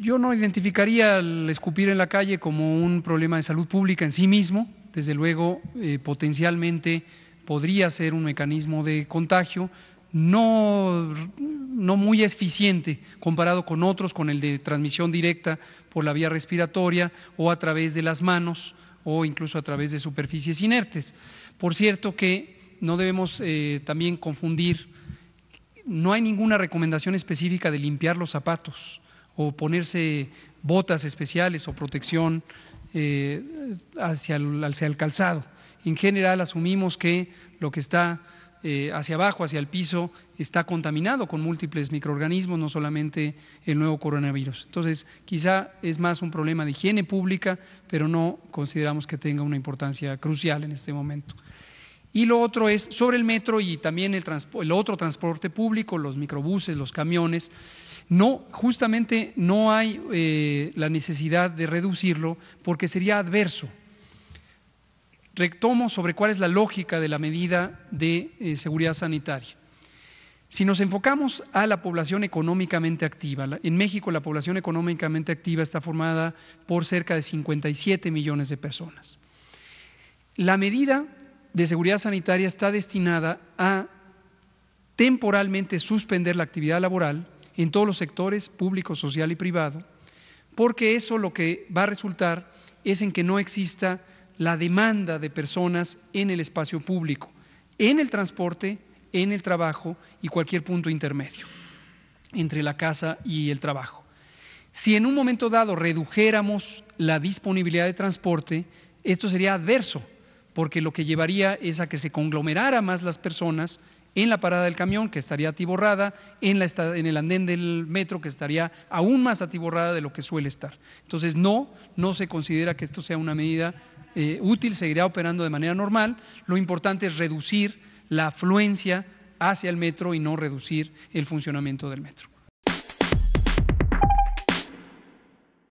Yo no identificaría el escupir en la calle como un problema de salud pública en sí mismo. Desde luego, eh, potencialmente podría ser un mecanismo de contagio no, no muy eficiente comparado con otros, con el de transmisión directa por la vía respiratoria o a través de las manos o incluso a través de superficies inertes. Por cierto que no debemos eh, también confundir, no hay ninguna recomendación específica de limpiar los zapatos o ponerse botas especiales o protección eh, hacia, el, calzado. En general asumimos que lo que está eh, hacia abajo, hacia el piso, está contaminado con múltiples microorganismos, no solamente el nuevo coronavirus. Entonces, quizá es más un problema de higiene pública, pero no consideramos que tenga una importancia crucial en este momento. Y lo otro es sobre el metro y también el, otro transporte público, los microbuses, los camiones. No, justamente no hay eh, la necesidad de reducirlo porque sería adverso. Retomo sobre cuál es la lógica de la medida de eh, seguridad sanitaria. Si nos enfocamos a la población económicamente activa, en México la población económicamente activa está formada por cerca de 57 millones de personas. La medida de Seguridad Sanitaria está destinada a temporalmente suspender la actividad laboral en todos los sectores, público, social y privado, porque eso lo que va a resultar es en que no exista la demanda de personas en el espacio público, en el transporte, en el trabajo y cualquier punto intermedio entre la casa y el trabajo. Si en un momento dado redujéramos la disponibilidad de transporte, esto sería adverso porque lo que llevaría es a que se conglomerara más las personas en la parada del camión, que estaría atiborrada, en, la, en el andén del metro, que estaría aún más atiborrada de lo que suele estar. Entonces, no, no se considera que esto sea una medida eh, útil, seguirá operando de manera normal. Lo importante es reducir la afluencia hacia el metro y no reducir el funcionamiento del metro.